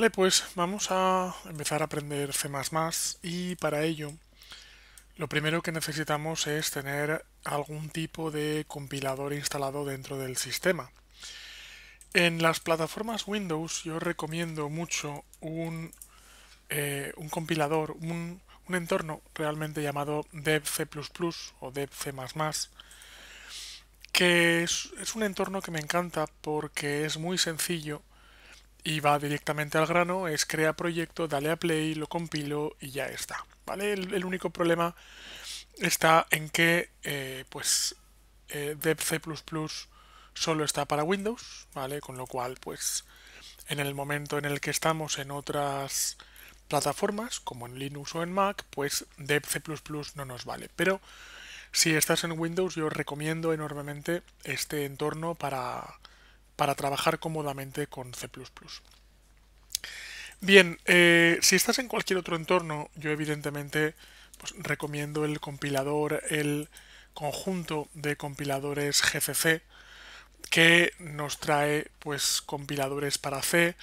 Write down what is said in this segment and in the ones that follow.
Vale, pues vamos a empezar a aprender C++ y para ello lo primero que necesitamos es tener algún tipo de compilador instalado dentro del sistema. En las plataformas Windows yo recomiendo mucho un, eh, compilador, un, entorno realmente llamado DevC++ o DevC++, que es un entorno que me encanta porque es muy sencillo y va directamente al grano, es crea proyecto, dale a play, lo compilo y ya está. ¿Vale? El, único problema está en que eh, pues eh, C++ solo está para Windows, ¿vale? Con lo cual, pues en el momento en el que estamos en otras plataformas, como en Linux o en Mac, pues Dev C++ no nos vale. Pero si estás en Windows, yo recomiendo enormemente este entorno para, para trabajar cómodamente con C++. Bien, eh, si estás en cualquier otro entorno, yo evidentemente pues, recomiendo el compilador, el conjunto de compiladores GCC, que nos trae pues compiladores para C,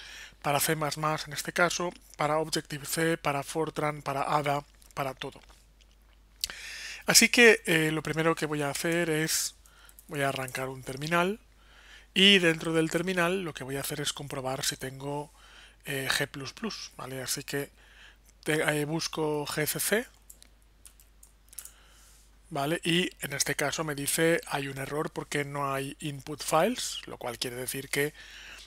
para C++ en este caso, para Objective-C, para Fortran, para ADA, para todo. Así que eh, lo primero que voy a hacer es, voy a arrancar un terminal y dentro del terminal lo que voy a hacer es comprobar si tengo eh, G++, ¿vale? Así que eh, busco GCC, ¿vale? Y en este caso me dice hay un error porque no hay input files, lo cual quiere decir que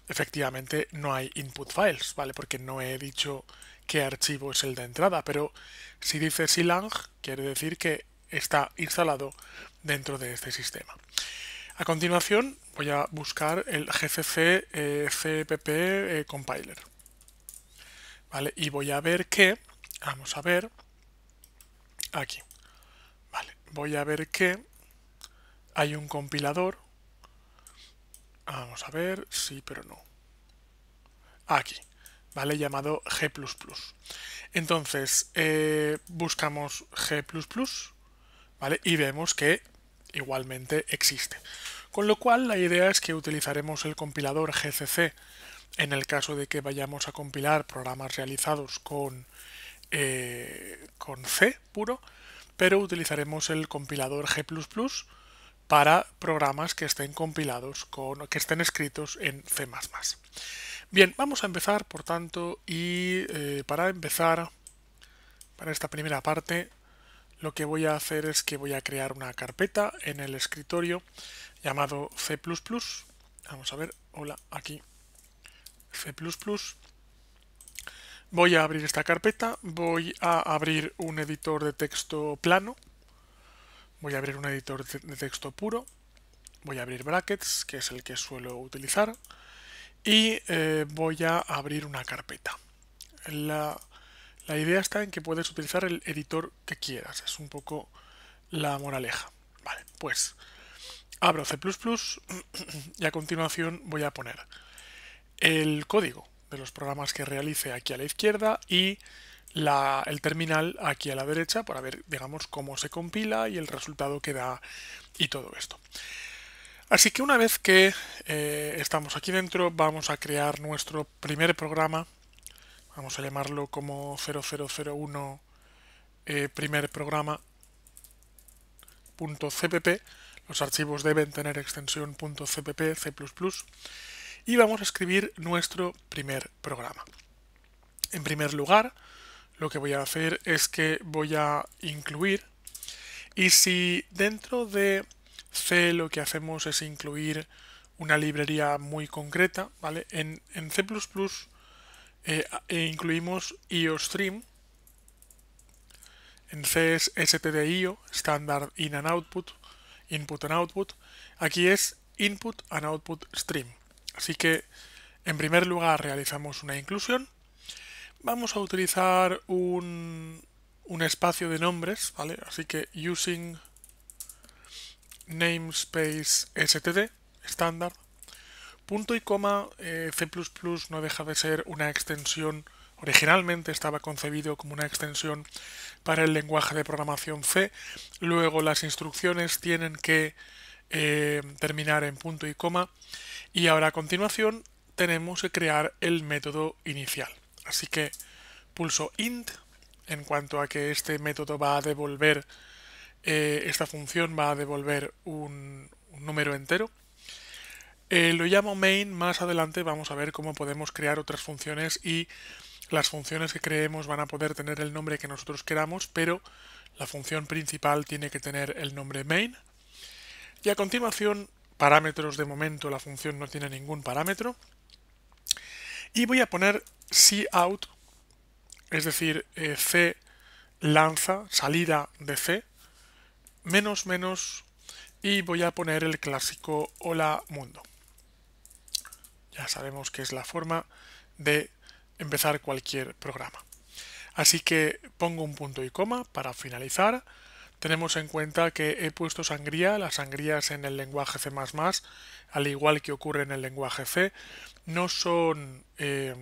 efectivamente no hay input files, ¿vale? Porque no he dicho qué archivo es el de entrada, pero si dice silang quiere decir que está instalado dentro de este sistema. A continuación voy a buscar el gcc eh, cpp eh, compiler. Vale, y voy a ver que, vamos a ver, aquí, vale, voy a ver que hay un compilador, vamos a ver, sí, pero no, aquí, ¿vale? Llamado G++. Entonces, eh, buscamos G++, ¿vale? Y vemos que igualmente existe. Con lo cual la idea es que utilizaremos el compilador GCC en el caso de que vayamos a compilar programas realizados con, eh, con C puro, pero utilizaremos el compilador G++ para programas que estén compilados con que estén escritos en C++. Bien, vamos a empezar, por tanto, y eh, para empezar para esta primera parte lo que voy a hacer es que voy a crear una carpeta en el escritorio llamado C++. Vamos a ver, hola, aquí C++. Voy a abrir esta carpeta, voy a abrir un editor de texto plano, voy a abrir un editor de texto puro, voy a abrir brackets, que es el que suelo utilizar, y eh, voy a abrir una carpeta. La la idea está en que puedes utilizar el editor que quieras, es un poco la moraleja. Vale, pues abro C++ y a continuación voy a poner el código de los programas que realice aquí a la izquierda y el terminal aquí a la derecha para ver, digamos, cómo se compila y el resultado que da y todo esto. Así que una vez que eh, estamos aquí dentro, vamos a crear nuestro primer programa vamos a llamarlo como 0001 eh, primer programa .cpp, los archivos deben tener extensión .cpp, C++, y vamos a escribir nuestro primer programa. En primer lugar, lo que voy a hacer es que voy a incluir, y si dentro de C lo que hacemos es incluir una librería muy concreta, ¿vale? En, en C++ eh, e incluimos IOStream en C es STDIO, Standard In and Output, Input and Output. Aquí es Input and Output Stream. Así que en primer lugar realizamos una inclusión. Vamos a utilizar un, un espacio de nombres, ¿vale? Así que using namespace std, estándar. Punto y coma eh, C++ no deja de ser una extensión, originalmente estaba concebido como una extensión para el lenguaje de programación C, luego las instrucciones tienen que eh, terminar en punto y coma y ahora a continuación tenemos que crear el método inicial. Así que pulso int en cuanto a que este método va a devolver, eh, esta función va a devolver un número entero eh, lo llamo main, más adelante vamos a ver cómo podemos crear otras funciones y las funciones que creemos van a poder tener el nombre que nosotros queramos, pero la función principal tiene que tener el nombre main. Y a continuación, parámetros de momento, la función no tiene ningún parámetro. Y voy a poner cout, es decir, eh, c lanza, salida de c, menos menos, y voy a poner el clásico hola mundo sabemos que es la forma de empezar cualquier programa. Así que pongo un punto y coma para finalizar. Tenemos en cuenta que he puesto sangría, las sangrías en el lenguaje C++, al igual que ocurre en el lenguaje C, no son, eh,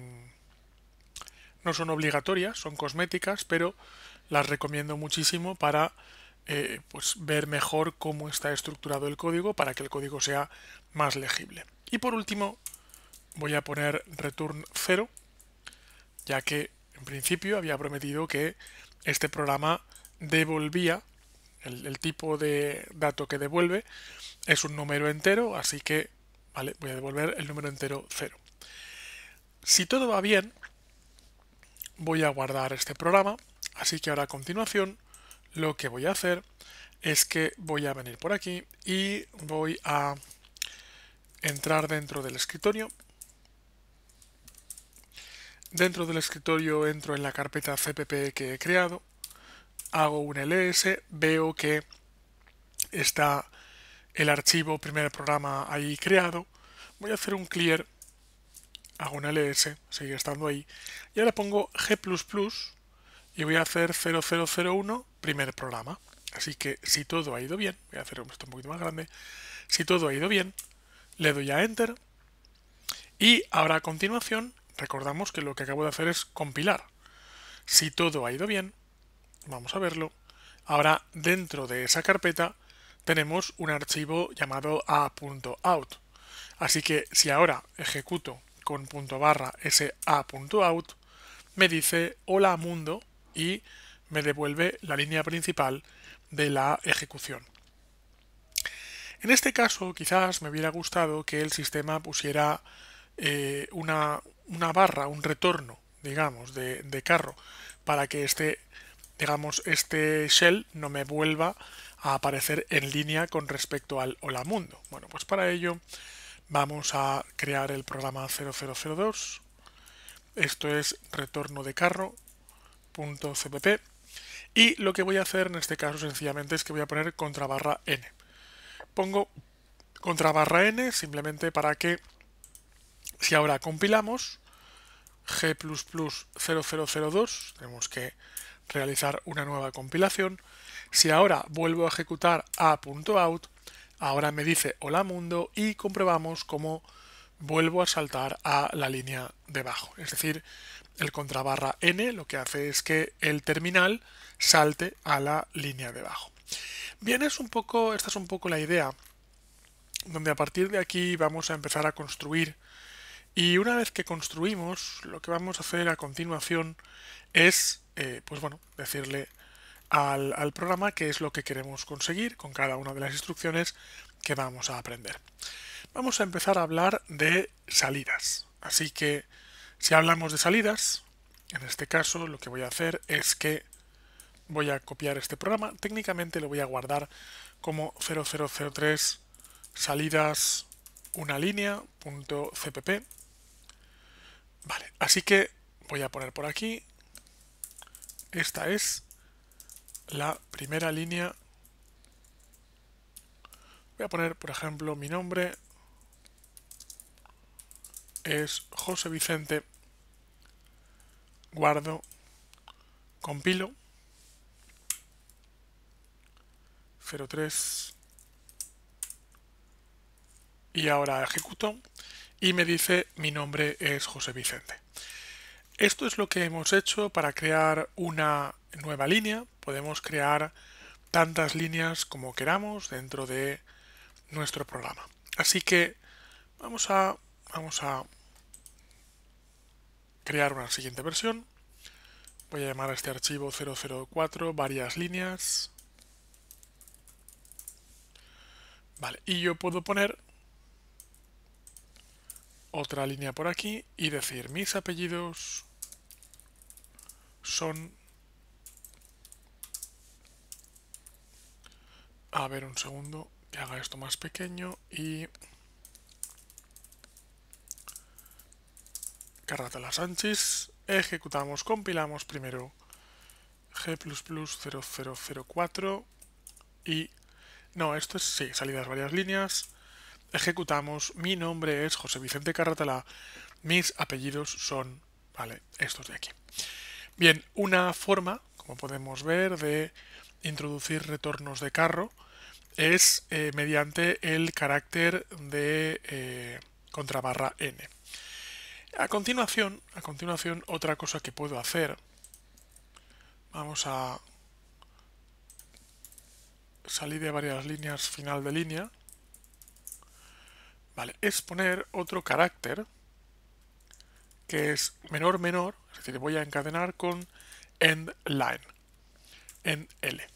no son obligatorias, son cosméticas, pero las recomiendo muchísimo para eh, pues ver mejor cómo está estructurado el código para que el código sea más legible. Y por último, voy a poner return 0, ya que en principio había prometido que este programa devolvía el, tipo de dato que devuelve es un número entero, así que voy a devolver el número entero 0. Si todo va bien, voy a guardar este programa, así que ahora a continuación lo que voy a hacer es que voy a venir por aquí y voy a entrar dentro del escritorio Dentro del escritorio entro en la carpeta cpp que he creado, hago un ls, veo que está el archivo primer programa ahí creado, voy a hacer un clear, hago un ls, sigue estando ahí, y ahora pongo g++ y voy a hacer 0001 primer programa. Así que si todo ha ido bien, voy a hacer esto un poquito más grande, si todo ha ido bien, le doy a Enter y ahora a continuación Recordamos que lo que acabo de hacer es compilar. Si todo ha ido bien, vamos a verlo, ahora dentro de esa carpeta tenemos un archivo llamado a.out. Así que si ahora ejecuto con barra ese a.out, me dice hola mundo y me devuelve la línea principal de la ejecución. En este caso quizás me hubiera gustado que el sistema pusiera eh, una, una barra, un retorno, digamos, de, de carro, para que este, digamos, este shell no me vuelva a aparecer en línea con respecto al hola mundo. Bueno, pues para ello vamos a crear el programa 0002. Esto es retorno de carro.cpp. Y lo que voy a hacer en este caso sencillamente es que voy a poner contra barra n. Pongo contra barra n simplemente para que si ahora compilamos g 0002, tenemos que realizar una nueva compilación. Si ahora vuelvo a ejecutar a.out, ahora me dice hola mundo y comprobamos cómo vuelvo a saltar a la línea debajo. Es decir, el contrabarra n lo que hace es que el terminal salte a la línea debajo. Bien, es un poco, esta es un poco la idea, donde a partir de aquí vamos a empezar a construir y una vez que construimos, lo que vamos a hacer a continuación es, eh, pues bueno, decirle al, programa qué es lo que queremos conseguir con cada una de las instrucciones que vamos a aprender. Vamos a empezar a hablar de salidas. Así que si hablamos de salidas, en este caso lo que voy a hacer es que voy a copiar este programa. Técnicamente lo voy a guardar como 0003 salidas una línea cpp así que voy a poner por aquí. Esta es la primera línea. Voy a poner, por ejemplo, mi nombre. Es José Vicente. Guardo. Compilo. 03. Y ahora ejecuto y me dice mi nombre es José Vicente. Esto es lo que hemos hecho para crear una nueva línea. Podemos crear tantas líneas como queramos dentro de nuestro programa. Así que vamos a, vamos a crear una siguiente versión. Voy a llamar a este archivo 004 varias líneas. y yo puedo poner otra línea por aquí y decir mis apellidos son... A ver un segundo, que haga esto más pequeño y... las Sánchez. Ejecutamos, compilamos primero g++ 0004 y... No, esto es... Sí, salidas varias líneas ejecutamos, mi nombre es José Vicente Carratalá, mis apellidos son, vale, estos de aquí. Bien, una forma, como podemos ver, de introducir retornos de carro es eh, mediante el carácter de eh, contrabarra n. A continuación, a continuación, otra cosa que puedo hacer, vamos a salir de varias líneas final de línea, es poner otro carácter que es menor menor, es decir, voy a encadenar con end line, end L.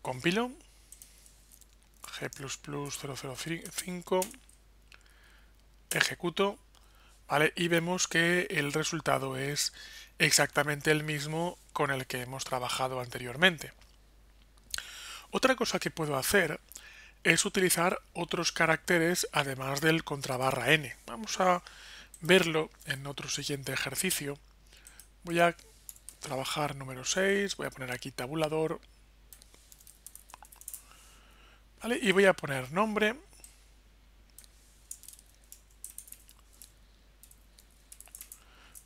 Compilo G++ 005, ejecuto, Y vemos que el resultado es exactamente el mismo con el que hemos trabajado anteriormente. Otra cosa que puedo hacer es utilizar otros caracteres además del contrabarra n. Vamos a verlo en otro siguiente ejercicio. Voy a trabajar número 6, voy a poner aquí tabulador, y voy a poner nombre,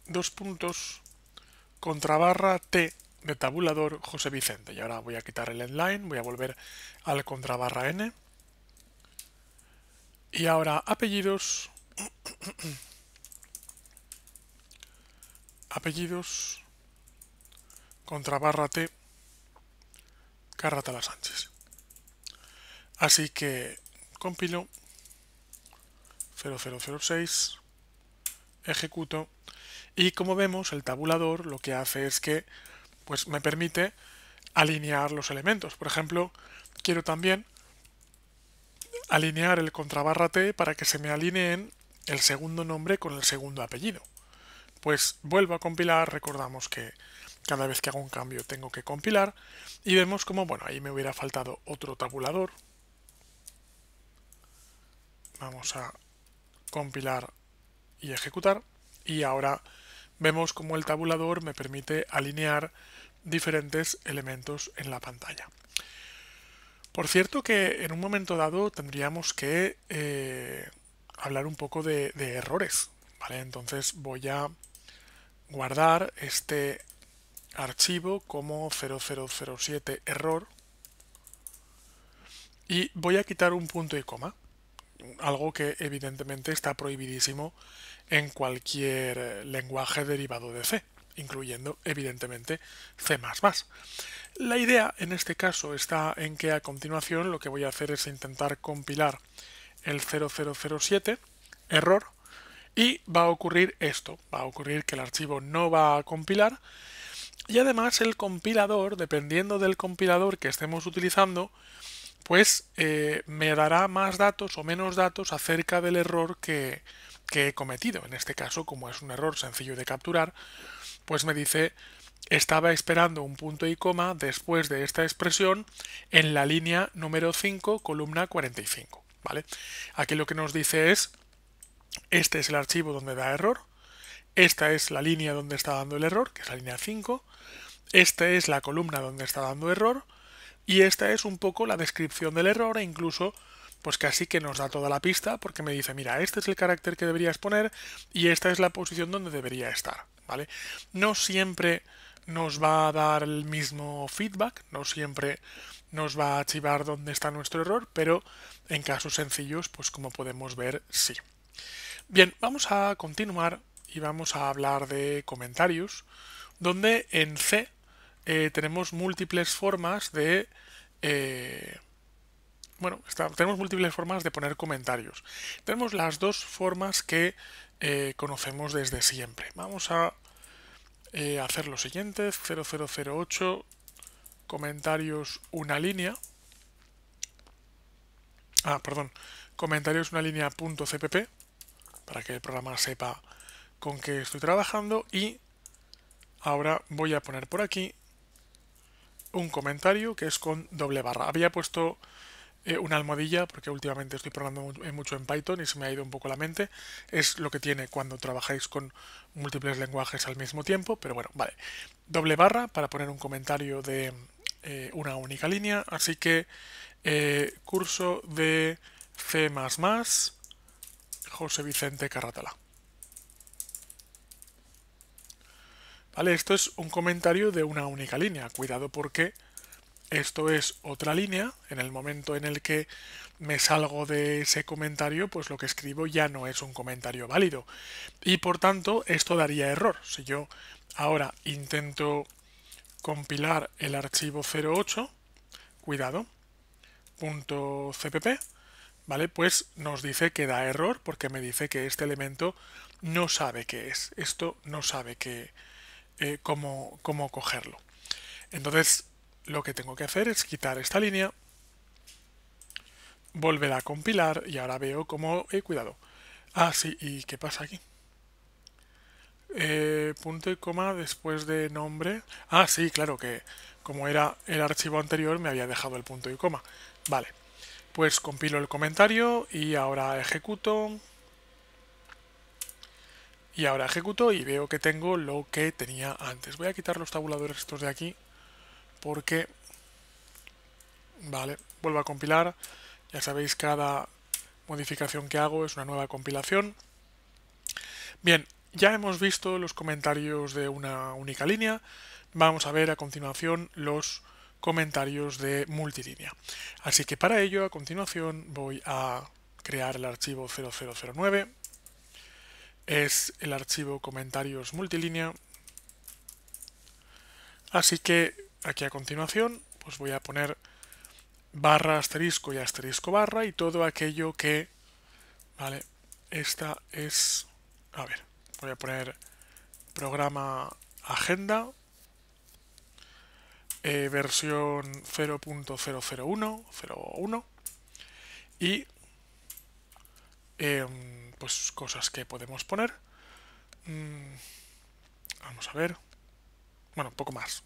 dos puntos, contrabarra T de tabulador José Vicente. Y ahora voy a quitar el inline, voy a volver al contrabarra N, y ahora apellidos. apellidos. Contra barra T. Carratala Sánchez. Así que compilo. 0006. Ejecuto. Y como vemos, el tabulador lo que hace es que pues me permite alinear los elementos. Por ejemplo, quiero también alinear el contrabarra T para que se me alineen el segundo nombre con el segundo apellido. Pues vuelvo a compilar, recordamos que cada vez que hago un cambio tengo que compilar y vemos como, bueno, ahí me hubiera faltado otro tabulador. Vamos a compilar y ejecutar y ahora vemos como el tabulador me permite alinear diferentes elementos en la pantalla. Por cierto que en un momento dado tendríamos que eh, hablar un poco de, errores, Entonces voy a guardar este archivo como 0007 error y voy a quitar un punto y coma, algo que evidentemente está prohibidísimo en cualquier lenguaje derivado de C incluyendo evidentemente C++. La idea en este caso está en que a continuación lo que voy a hacer es intentar compilar el 0007 error y va a ocurrir esto, va a ocurrir que el archivo no va a compilar y además el compilador, dependiendo del compilador que estemos utilizando, pues eh, me dará más datos o menos datos acerca del error que he cometido. En este caso, como es un error sencillo de capturar, pues me dice estaba esperando un punto y coma después de esta expresión en la línea número 5, columna 45. ¿vale? Aquí lo que nos dice es, este es el archivo donde da error, esta es la línea donde está dando el error, que es la línea 5, esta es la columna donde está dando error, y esta es un poco la descripción del error e incluso pues casi que nos da toda la pista porque me dice, mira, este es el carácter que deberías poner y esta es la posición donde debería estar. No siempre nos va a dar el mismo feedback, no siempre nos va a archivar dónde está nuestro error, pero en casos sencillos, pues como podemos ver, sí. Bien, vamos a continuar y vamos a hablar de comentarios, donde en C eh, tenemos múltiples formas de... Eh, bueno, tenemos múltiples formas de poner comentarios. Tenemos las dos formas que eh, conocemos desde siempre. Vamos a eh, hacer lo siguiente, 0008, comentarios una línea. Ah, perdón, comentarios una línea punto cpp, para que el programa sepa con qué estoy trabajando y ahora voy a poner por aquí un comentario que es con doble barra. Había puesto eh, una almohadilla, porque últimamente estoy programando eh, mucho en Python y se me ha ido un poco la mente. Es lo que tiene cuando trabajáis con múltiples lenguajes al mismo tiempo, pero bueno, vale. Doble barra para poner un comentario de eh, una única línea, así que curso de C++ José Vicente Carratala. Vale, esto es un comentario de una única línea, cuidado porque... Esto es otra línea, en el momento en el que me salgo de ese comentario, pues lo que escribo ya no es un comentario válido. Y por tanto, esto daría error. Si yo ahora intento compilar el archivo 08, cuidado, punto .cpp, ¿vale? Pues nos dice que da error porque me dice que este elemento no sabe qué es. Esto no sabe qué eh, cómo, cómo cogerlo. Entonces, lo que tengo que hacer es quitar esta línea, volver a compilar y ahora veo cómo... he cuidado! Ah, sí, ¿y qué pasa aquí? Eh, punto y coma después de nombre. Ah, sí, claro que como era el archivo anterior me había dejado el punto y coma. Vale, pues compilo el comentario y ahora ejecuto. Y ahora ejecuto y veo que tengo lo que tenía antes. Voy a quitar los tabuladores estos de aquí porque vale vuelvo a compilar ya sabéis cada modificación que hago es una nueva compilación bien ya hemos visto los comentarios de una única línea vamos a ver a continuación los comentarios de multilínea así que para ello a continuación voy a crear el archivo 0009 es el archivo comentarios multilínea así que aquí a continuación, pues voy a poner barra asterisco y asterisco barra y todo aquello que... Vale, esta es... A ver, voy a poner programa agenda, eh, versión 0.001, y em, pues cosas que podemos poner. Mm, vamos a ver. Bueno, poco más.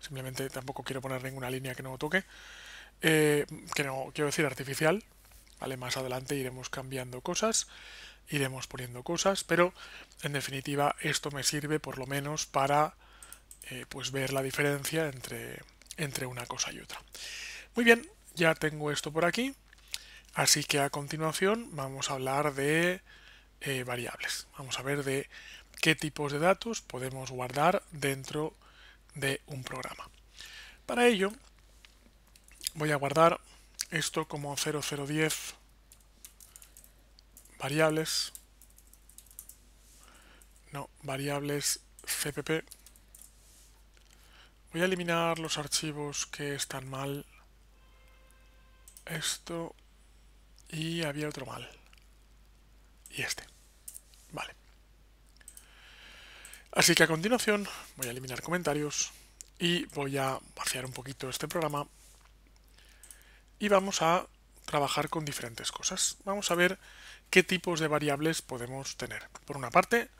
Simplemente tampoco quiero poner ninguna línea que no toque. Eh, que no quiero decir artificial. ¿vale? Más adelante iremos cambiando cosas, iremos poniendo cosas, pero en definitiva esto me sirve por lo menos para eh, pues ver la diferencia entre, entre una cosa y otra. Muy bien, ya tengo esto por aquí. Así que a continuación vamos a hablar de eh, variables. Vamos a ver de qué tipos de datos podemos guardar dentro de de un programa. Para ello, voy a guardar esto como 0010 variables, no, variables cpp. Voy a eliminar los archivos que están mal. Esto y había otro mal. Y este. Así que a continuación voy a eliminar comentarios y voy a vaciar un poquito este programa y vamos a trabajar con diferentes cosas. Vamos a ver qué tipos de variables podemos tener. Por una parte,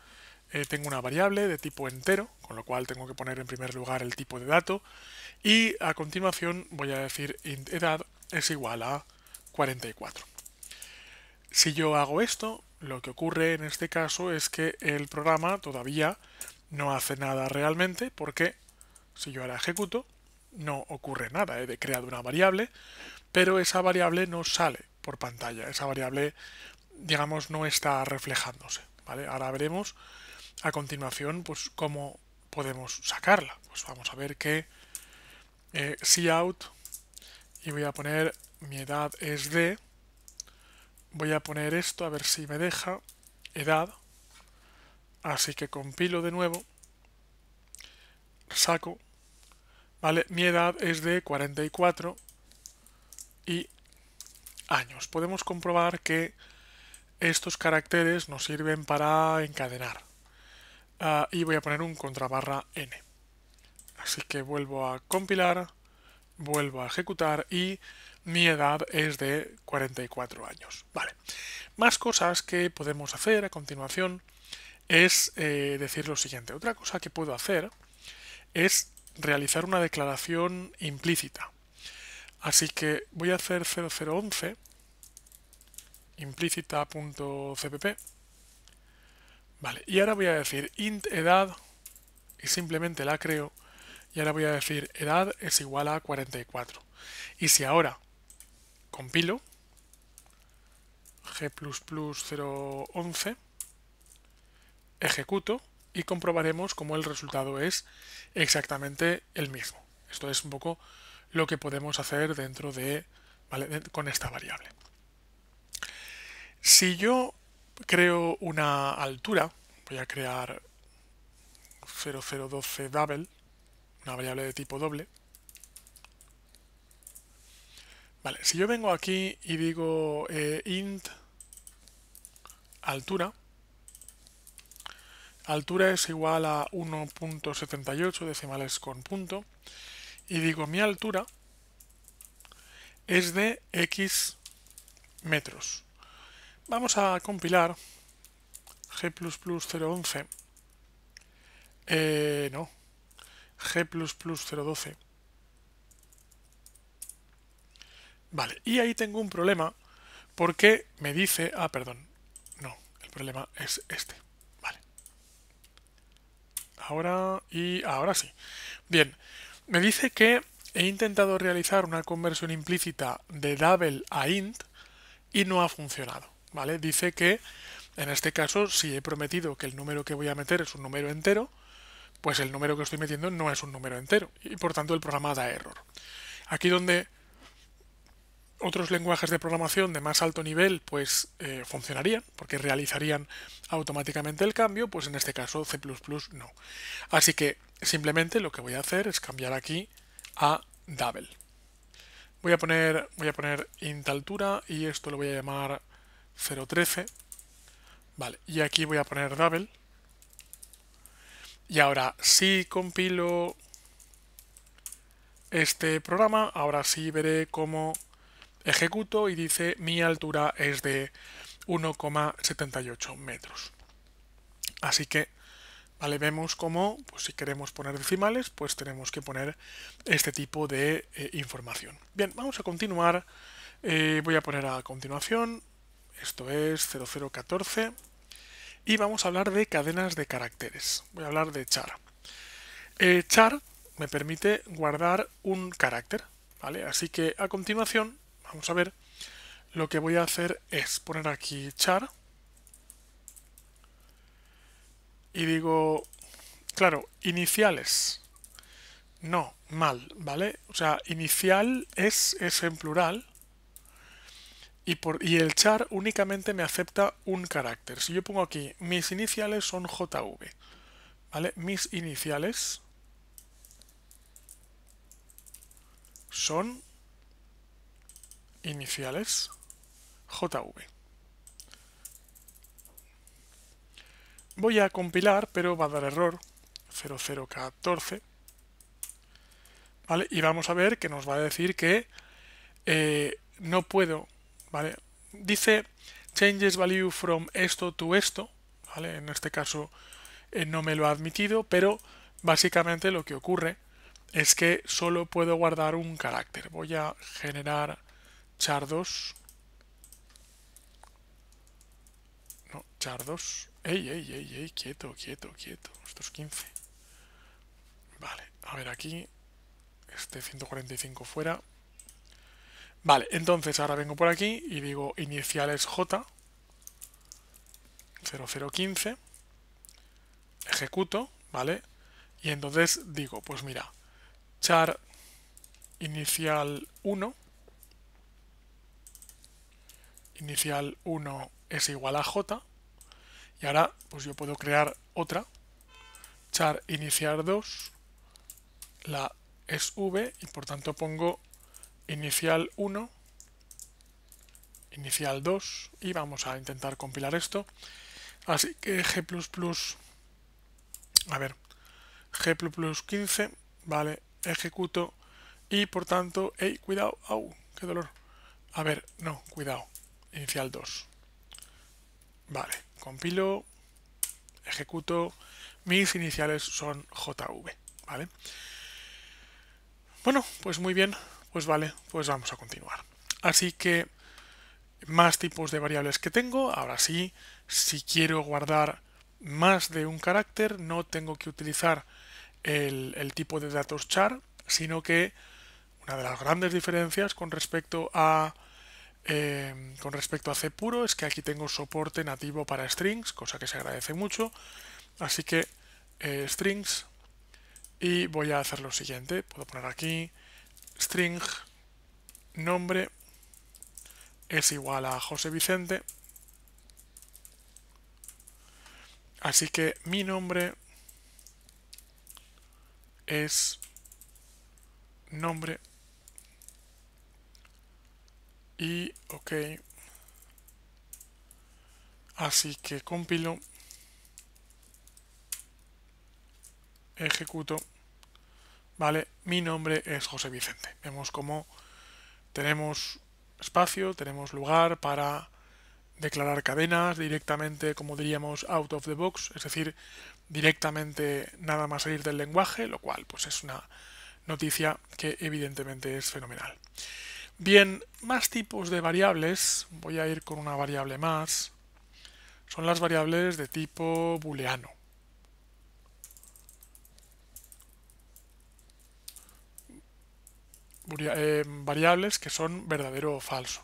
eh, tengo una variable de tipo entero, con lo cual tengo que poner en primer lugar el tipo de dato y a continuación voy a decir int edad es igual a 44. Si yo hago esto, lo que ocurre en este caso es que el programa todavía no hace nada realmente porque si yo ahora ejecuto no ocurre nada. He creado una variable, pero esa variable no sale por pantalla. Esa variable, digamos, no está reflejándose. Ahora veremos a continuación pues, cómo podemos sacarla. Pues vamos a ver que eh, out y voy a poner mi edad es de Voy a poner esto a ver si me deja edad. Así que compilo de nuevo. Saco. Vale, mi edad es de 44 y años. Podemos comprobar que estos caracteres nos sirven para encadenar. Ah, y voy a poner un contrabarra n. Así que vuelvo a compilar, vuelvo a ejecutar y mi edad es de 44 años. Vale. Más cosas que podemos hacer a continuación es eh, decir lo siguiente. Otra cosa que puedo hacer es realizar una declaración implícita. Así que voy a hacer 0011 implícita.cpp. Vale, y ahora voy a decir int edad y simplemente la creo. Y ahora voy a decir edad es igual a 44. Y si ahora compilo g++ 011 ejecuto y comprobaremos cómo el resultado es exactamente el mismo. Esto es un poco lo que podemos hacer dentro de, con esta variable. Si yo creo una altura, voy a crear 0012 double, una variable de tipo doble, si yo vengo aquí y digo eh, int altura, altura es igual a 1.78 decimales con punto, y digo mi altura es de x metros. Vamos a compilar g++ 011, eh, no, g++ 012 Vale, y ahí tengo un problema porque me dice... Ah, perdón. No, el problema es este. Vale. Ahora y ahora sí. Bien, me dice que he intentado realizar una conversión implícita de double a int y no ha funcionado. ¿Vale? Dice que en este caso, si he prometido que el número que voy a meter es un número entero, pues el número que estoy metiendo no es un número entero y por tanto el programa da error. Aquí donde otros lenguajes de programación de más alto nivel pues eh, funcionarían porque realizarían automáticamente el cambio, pues en este caso C++ no. Así que simplemente lo que voy a hacer es cambiar aquí a double. Voy a poner, voy a poner int altura y esto lo voy a llamar 013. Vale, y aquí voy a poner double. Y ahora si compilo este programa, ahora sí veré cómo ejecuto y dice mi altura es de 1,78 metros. Así que, vale, vemos cómo, pues, si queremos poner decimales, pues tenemos que poner este tipo de eh, información. Bien, vamos a continuar. Eh, voy a poner a continuación, esto es 0014, y vamos a hablar de cadenas de caracteres. Voy a hablar de char. Eh, char me permite guardar un carácter, ¿vale? Así que a continuación vamos a ver, lo que voy a hacer es poner aquí char y digo, claro, iniciales. No, mal, ¿vale? O sea, inicial es, es en plural y, por, y el char únicamente me acepta un carácter. Si yo pongo aquí, mis iniciales son JV, ¿vale? Mis iniciales son iniciales JV. Voy a compilar, pero va a dar error 0014. ¿Vale? Y vamos a ver que nos va a decir que eh, no puedo, Dice changes value from esto to esto, En este caso eh, no me lo ha admitido, pero básicamente lo que ocurre es que solo puedo guardar un carácter. Voy a generar char2 No, char2. Ey, ey, ey, ey, quieto, quieto, quieto. esto es 15. Vale, a ver aquí. Este 145 fuera. Vale, entonces ahora vengo por aquí y digo iniciales J. 0015. Ejecuto, ¿vale? Y entonces digo, pues mira, char inicial 1 inicial 1 es igual a j. Y ahora pues yo puedo crear otra, char iniciar 2, la es v y por tanto pongo inicial 1, inicial 2 y vamos a intentar compilar esto. Así que g++, a ver, G15 vale, ejecuto y por tanto, hey, cuidado, au, qué dolor. A ver, no, cuidado inicial 2. Vale, compilo, ejecuto, mis iniciales son JV, ¿vale? Bueno, pues muy bien, pues vale, pues vamos a continuar. Así que más tipos de variables que tengo, ahora sí, si quiero guardar más de un carácter, no tengo que utilizar el, el tipo de datos char, sino que una de las grandes diferencias con respecto a eh, con respecto a C puro es que aquí tengo soporte nativo para strings, cosa que se agradece mucho. Así que eh, strings y voy a hacer lo siguiente. Puedo poner aquí string nombre es igual a José Vicente. Así que mi nombre es nombre y ok así que compilo ejecuto vale mi nombre es José Vicente vemos cómo tenemos espacio tenemos lugar para declarar cadenas directamente como diríamos out of the box es decir directamente nada más salir del lenguaje lo cual pues es una noticia que evidentemente es fenomenal Bien, más tipos de variables, voy a ir con una variable más, son las variables de tipo booleano. Eh, variables que son verdadero o falso.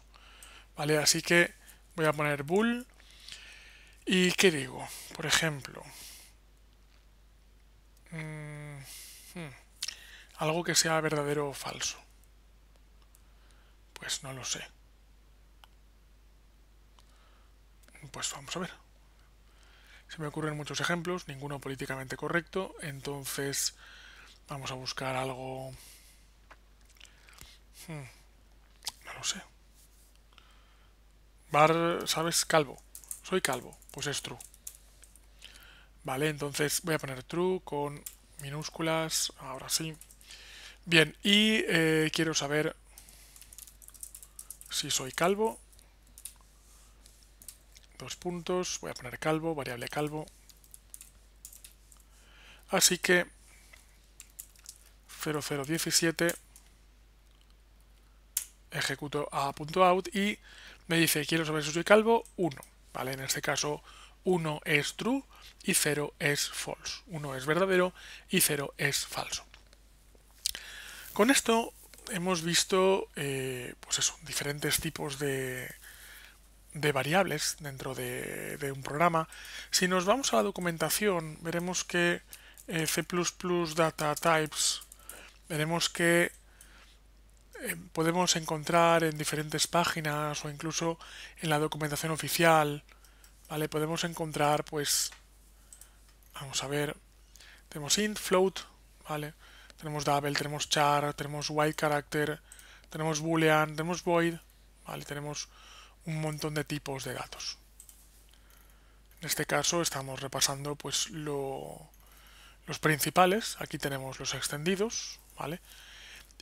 ¿Vale? Así que voy a poner bool. ¿Y qué digo? Por ejemplo, mm, hmm, algo que sea verdadero o falso. Pues no lo sé. Pues vamos a ver. Se me ocurren muchos ejemplos, ninguno políticamente correcto, entonces vamos a buscar algo... Hmm, no lo sé. Bar, ¿sabes? Calvo. Soy calvo, pues es true. Vale, entonces voy a poner true con minúsculas, ahora sí. Bien, y eh, quiero saber si soy calvo, dos puntos, voy a poner calvo, variable calvo. Así que 0017 ejecuto a.out y me dice quiero saber si soy calvo 1, ¿vale? En este caso 1 es true y 0 es false. 1 es verdadero y 0 es falso. Con esto hemos visto eh, pues eso, diferentes tipos de, de variables dentro de, un programa. Si nos vamos a la documentación, veremos que eh, C++ Data Types, veremos que eh, podemos encontrar en diferentes páginas o incluso en la documentación oficial, ¿vale? Podemos encontrar, pues, vamos a ver, tenemos int, float, ¿vale? Tenemos double, tenemos char, tenemos white character, tenemos boolean, tenemos void. tenemos un montón de tipos de datos. En este caso estamos repasando pues los principales. Aquí tenemos los extendidos, ¿vale?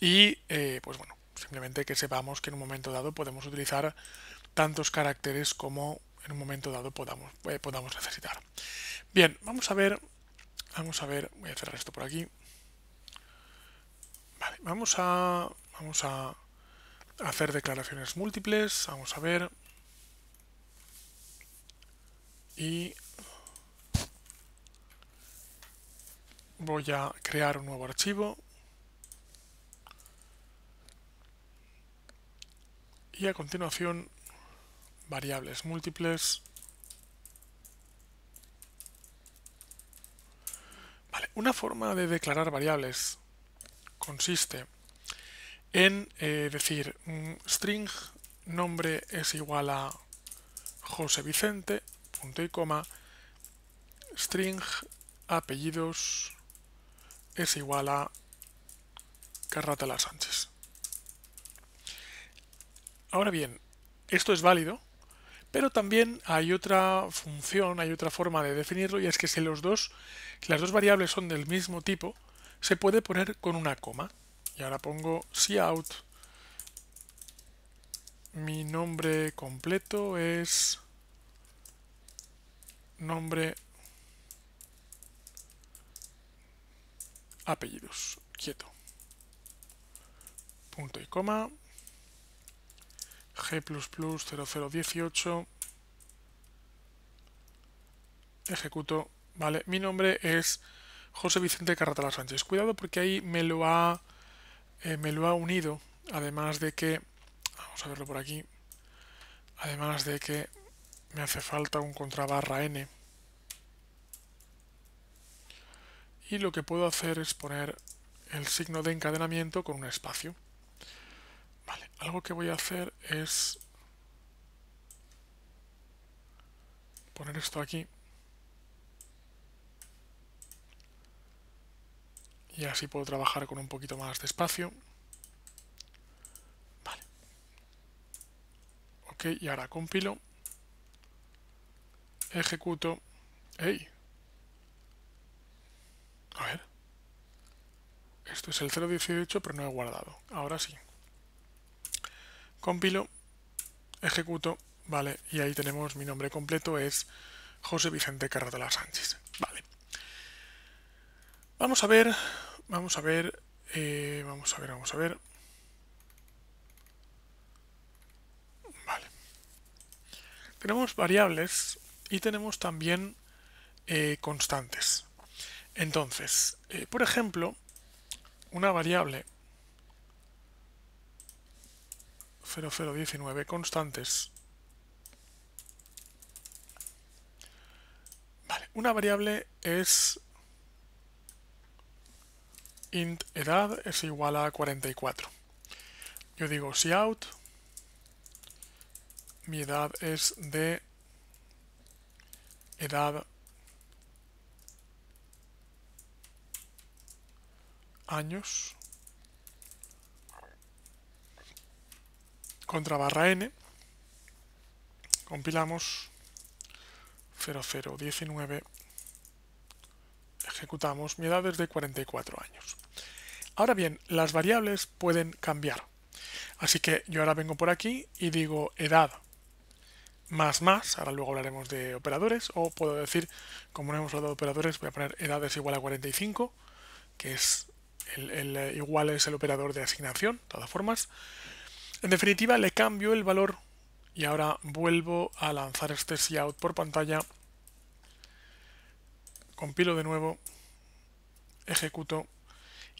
Y eh, pues bueno, simplemente que sepamos que en un momento dado podemos utilizar tantos caracteres como en un momento dado podamos, eh, podamos necesitar. Bien, vamos a ver, vamos a ver, voy a cerrar esto por aquí vamos a, vamos a hacer declaraciones múltiples. Vamos a ver. Y voy a crear un nuevo archivo. Y a continuación, variables múltiples. Vale, una forma de declarar variables consiste en eh, decir string nombre es igual a José Vicente, punto y coma, string apellidos es igual a Carratala Sánchez. Ahora bien, esto es válido, pero también hay otra función, hay otra forma de definirlo y es que si los dos, si las dos variables son del mismo tipo, se puede poner con una coma. Y ahora pongo out Mi nombre completo es nombre apellidos. Quieto. Punto y coma. G 0018. Ejecuto. Vale, mi nombre es José Vicente Carratala Sánchez. Cuidado porque ahí me lo ha, eh, me lo ha unido, además de que, vamos a verlo por aquí, además de que me hace falta un contrabarra n. Y lo que puedo hacer es poner el signo de encadenamiento con un espacio. Vale, algo que voy a hacer es poner esto aquí y así puedo trabajar con un poquito más de espacio. Vale. Ok, y ahora compilo. Ejecuto. ¡Ey! A ver. Esto es el 0.18, pero no he guardado. Ahora sí. Compilo. Ejecuto. Vale, y ahí tenemos mi nombre completo, es José Vicente Carratola Sánchez. Vale. Vamos a ver Vamos a ver, eh, vamos a ver, vamos a ver. Vale. Tenemos variables y tenemos también eh, constantes. Entonces, eh, por ejemplo, una variable 0019 constantes. Vale, una variable es int edad es igual a 44. Yo digo si out, mi edad es de edad años contra barra n compilamos 0019 ejecutamos mi edad es de 44 años Ahora bien, las variables pueden cambiar. Así que yo ahora vengo por aquí y digo edad más más, ahora luego hablaremos de operadores, o puedo decir, como no hemos hablado de operadores, voy a poner edad es igual a 45, que es el, eh, igual es el operador de asignación, de todas formas. En definitiva, le cambio el valor y ahora vuelvo a lanzar este out por pantalla. Compilo de nuevo, ejecuto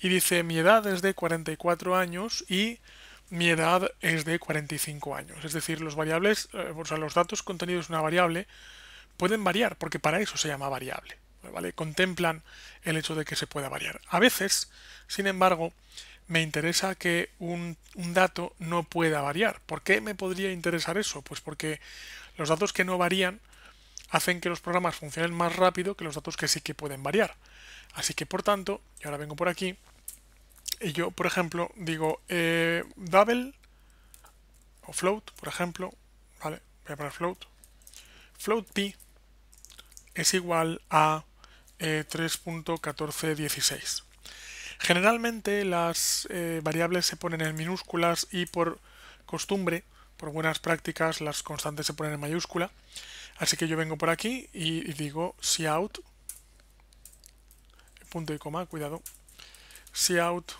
y dice, mi edad es de 44 años y mi edad es de 45 años. Es decir, los variables, eh, o los datos contenidos en una variable pueden variar, porque para eso se llama variable. ¿vale? Contemplan el hecho de que se pueda variar. A veces, sin embargo, me interesa que un, un dato no pueda variar. ¿Por qué me podría interesar eso? Pues porque los datos que no varían hacen que los programas funcionen más rápido que los datos que sí que pueden variar. Así que, por tanto, y ahora vengo por aquí, y yo, por ejemplo, digo double eh, o float, por ejemplo, ¿vale? Voy a poner float. Float pi es igual a 3.1416. Eh, Generalmente las eh, variables se ponen en minúsculas y por costumbre, por buenas prácticas, las constantes se ponen en mayúscula. Así que yo vengo por aquí y, digo si out punto y coma, cuidado, si out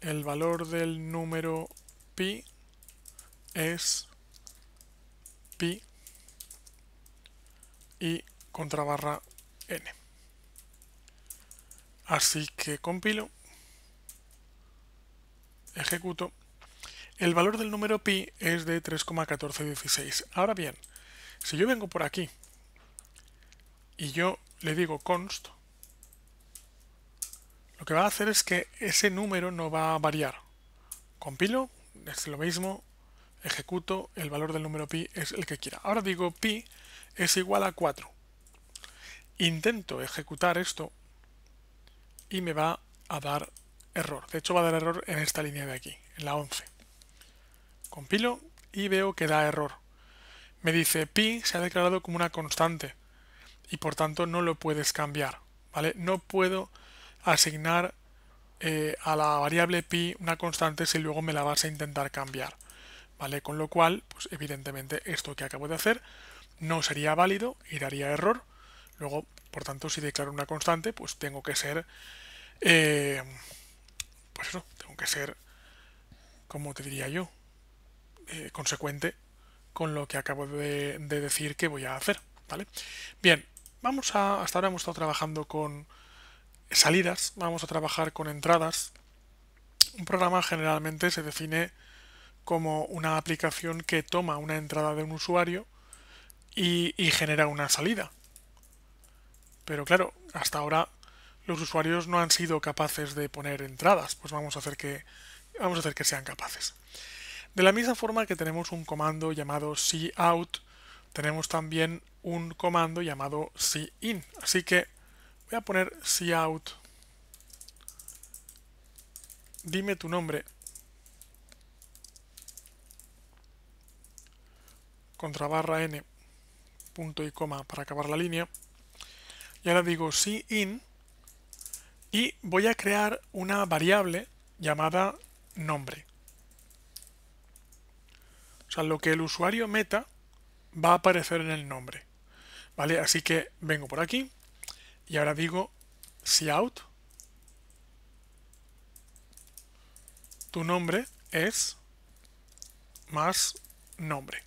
el valor del número pi es pi y contra barra n. Así que compilo, ejecuto. El valor del número pi es de 3,1416. Ahora bien, si yo vengo por aquí y yo le digo const, que va a hacer es que ese número no va a variar. Compilo, es lo mismo, ejecuto, el valor del número pi es el que quiera. Ahora digo pi es igual a 4. Intento ejecutar esto y me va a dar error. De hecho va a dar error en esta línea de aquí, en la 11. Compilo y veo que da error. Me dice pi se ha declarado como una constante y por tanto no lo puedes cambiar. ¿vale? No puedo asignar eh, a la variable pi una constante si luego me la vas a intentar cambiar. ¿Vale? Con lo cual, pues evidentemente esto que acabo de hacer no sería válido y daría error. Luego, por tanto, si declaro una constante, pues tengo que ser... Eh, pues eso, tengo que ser, como te diría yo, eh, consecuente con lo que acabo de, de, decir que voy a hacer. ¿vale? Bien, vamos a... Hasta ahora hemos estado trabajando con salidas, vamos a trabajar con entradas. Un programa generalmente se define como una aplicación que toma una entrada de un usuario y, genera una salida. Pero claro, hasta ahora los usuarios no han sido capaces de poner entradas, pues vamos a hacer que, vamos a hacer que sean capaces. De la misma forma que tenemos un comando llamado out tenemos también un comando llamado in Así que Voy a poner out, Dime tu nombre. Contra barra n. Punto y coma para acabar la línea. Y ahora digo si in. Y voy a crear una variable llamada nombre. O sea, lo que el usuario meta va a aparecer en el nombre. ¿Vale? Así que vengo por aquí y ahora digo si out tu nombre es más nombre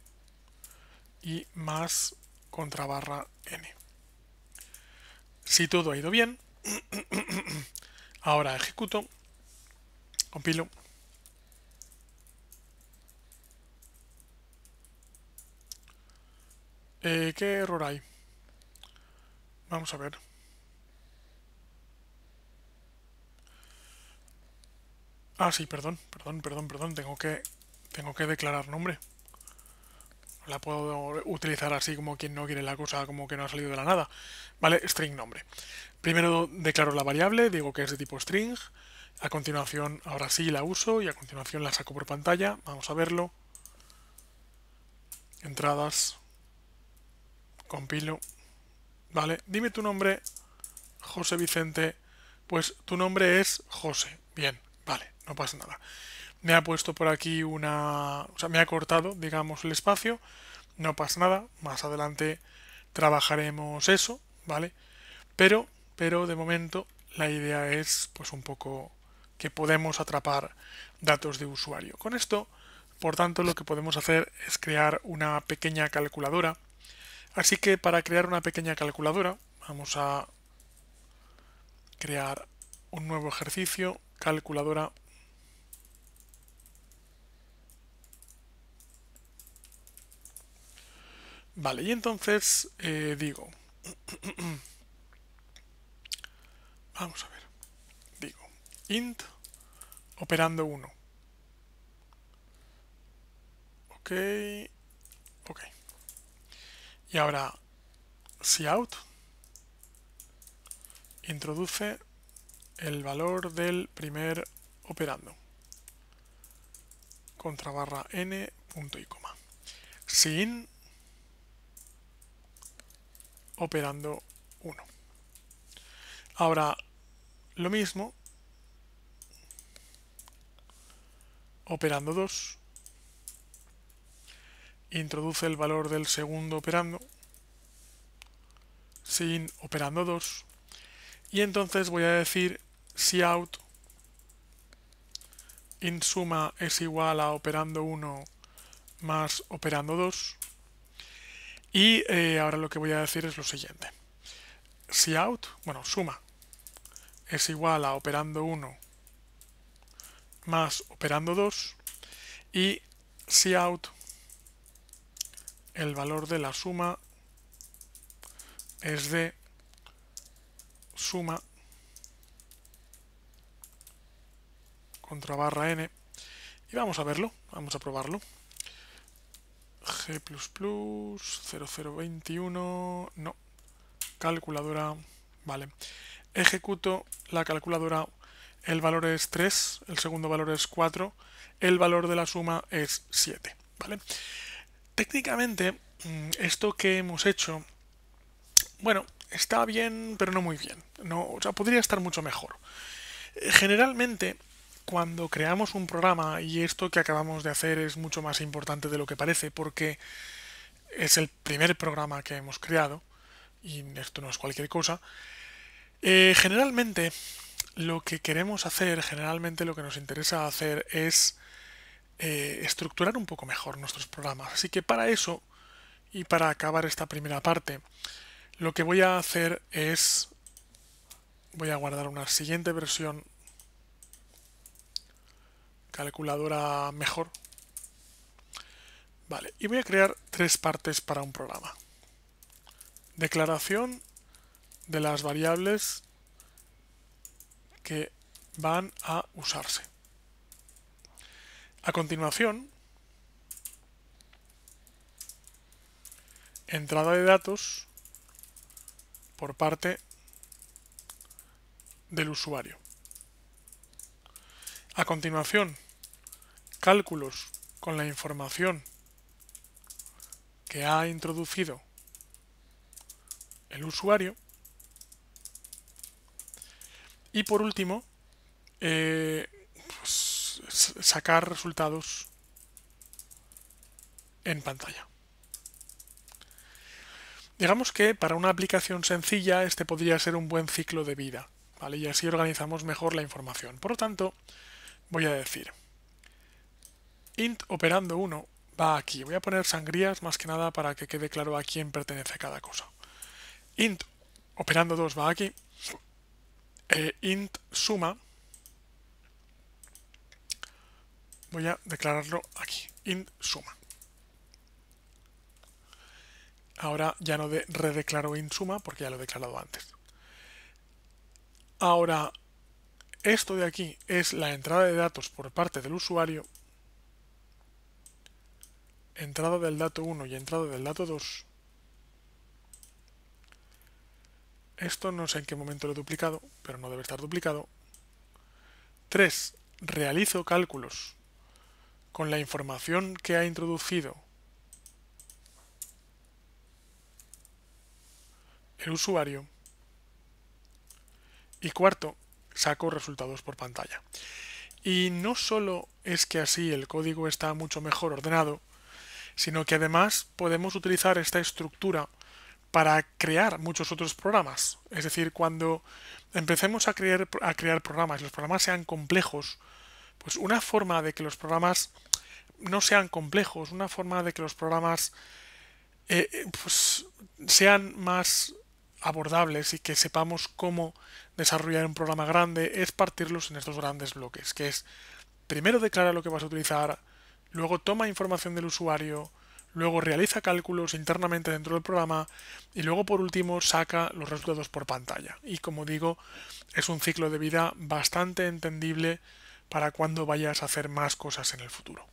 y más contra barra n. Si todo ha ido bien, ahora ejecuto, compilo. Eh, ¿Qué error hay? Vamos a ver. Ah, sí, perdón, perdón, perdón, perdón. Tengo que, tengo que declarar nombre. La puedo utilizar así como quien no quiere la cosa, como que no ha salido de la nada. Vale, string nombre. Primero declaro la variable, digo que es de tipo string. A continuación, ahora sí la uso y a continuación la saco por pantalla. Vamos a verlo. Entradas. Compilo. Vale, dime tu nombre, José Vicente. Pues tu nombre es José. Bien, vale no pasa nada. Me ha puesto por aquí una... O sea, me ha cortado, digamos, el espacio. No pasa nada. Más adelante trabajaremos eso, ¿vale? Pero, pero de momento la idea es, pues, un poco que podemos atrapar datos de usuario. Con esto, por tanto, lo que podemos hacer es crear una pequeña calculadora. Así que para crear una pequeña calculadora, vamos a crear un nuevo ejercicio, calculadora Vale, y entonces eh, digo... Vamos a ver. Digo, int operando 1. Ok. Ok. Y ahora, si out introduce el valor del primer operando. Contra barra n punto y coma. Sin operando 1. Ahora, lo mismo, operando 2, introduce el valor del segundo operando, sin operando 2, y entonces voy a decir si out in suma es igual a operando 1 más operando 2, y eh, ahora lo que voy a decir es lo siguiente. Si out, bueno, suma, es igual a operando 1 más operando 2 y si out, el valor de la suma es de suma contra barra n y vamos a verlo, vamos a probarlo. 0021, no, calculadora, vale. Ejecuto la calculadora, el valor es 3, el segundo valor es 4, el valor de la suma es 7, ¿vale? Técnicamente, mm, esto que hemos hecho, bueno, está bien, pero no muy bien. No, o sea, podría estar mucho mejor. Eh, generalmente, cuando creamos un programa, y esto que acabamos de hacer es mucho más importante de lo que parece, porque es el primer programa que hemos creado, y esto no es cualquier cosa, eh, generalmente lo que queremos hacer, generalmente lo que nos interesa hacer es eh, estructurar un poco mejor nuestros programas. Así que para eso, y para acabar esta primera parte, lo que voy a hacer es... Voy a guardar una siguiente versión calculadora mejor. Vale, y voy a crear tres partes para un programa. Declaración de las variables que van a usarse. A continuación, entrada de datos por parte del usuario. A continuación, cálculos con la información que ha introducido el usuario. Y por último, eh, pues, sacar resultados en pantalla. Digamos que para una aplicación sencilla este podría ser un buen ciclo de vida, Y así organizamos mejor la información. Por lo tanto, voy a decir int operando 1 va aquí. Voy a poner sangrías más que nada para que quede claro a quién pertenece cada cosa. Int operando 2 va aquí. Eh, int suma. Voy a declararlo aquí. Int suma. Ahora ya no redeclaro int suma porque ya lo he declarado antes. Ahora, esto de aquí es la entrada de datos por parte del usuario entrada del dato 1 y entrada del dato 2. Esto no sé en qué momento lo he duplicado, pero no debe estar duplicado. 3. Realizo cálculos con la información que ha introducido el usuario. Y cuarto, saco resultados por pantalla. Y no solo es que así el código está mucho mejor ordenado, sino que además podemos utilizar esta estructura para crear muchos otros programas. Es decir, cuando empecemos a crear, a crear programas y los programas sean complejos, pues una forma de que los programas no sean complejos, una forma de que los programas eh, eh, pues, sean más abordables y que sepamos cómo desarrollar un programa grande es partirlos en estos grandes bloques, que es primero declara lo que vas a utilizar, luego toma información del usuario, luego realiza cálculos internamente dentro del programa y luego por último saca los resultados por pantalla. Y como digo, es un ciclo de vida bastante entendible para cuando vayas a hacer más cosas en el futuro.